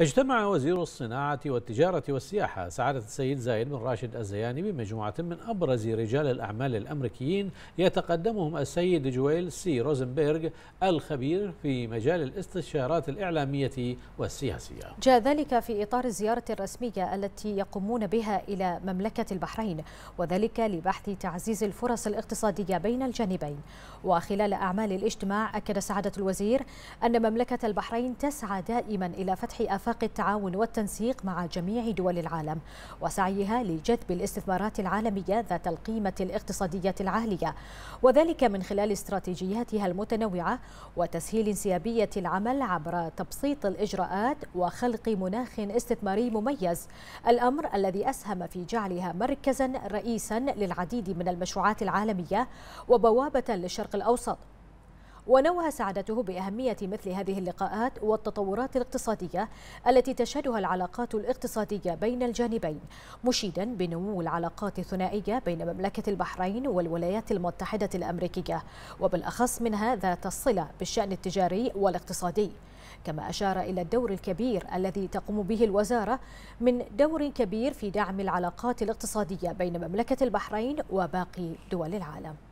اجتمع وزير الصناعة والتجارة والسياحة سعادة السيد زايد بن راشد الزياني بمجموعة من أبرز رجال الأعمال الأمريكيين يتقدمهم السيد جويل سي روزنبرغ الخبير في مجال الاستشارات الإعلامية والسياسية جاء ذلك في إطار الزيارة الرسمية التي يقومون بها إلى مملكة البحرين وذلك لبحث تعزيز الفرص الاقتصادية بين الجانبين وخلال أعمال الاجتماع أكد سعادة الوزير أن مملكة البحرين تسعى دائما إلى فتح آفاق اتفاق التعاون والتنسيق مع جميع دول العالم وسعيها لجذب الاستثمارات العالمية ذات القيمة الاقتصادية العالية وذلك من خلال استراتيجياتها المتنوعة وتسهيل انسيابية العمل عبر تبسيط الإجراءات وخلق مناخ استثماري مميز الأمر الذي أسهم في جعلها مركزا رئيسا للعديد من المشروعات العالمية وبوابة للشرق الأوسط ونوه سعادته بأهمية مثل هذه اللقاءات والتطورات الاقتصادية التي تشهدها العلاقات الاقتصادية بين الجانبين مشيدا بنمو العلاقات الثنائية بين مملكة البحرين والولايات المتحدة الأمريكية وبالأخص منها ذات الصلة بالشأن التجاري والاقتصادي كما أشار إلى الدور الكبير الذي تقوم به الوزارة من دور كبير في دعم العلاقات الاقتصادية بين مملكة البحرين وباقي دول العالم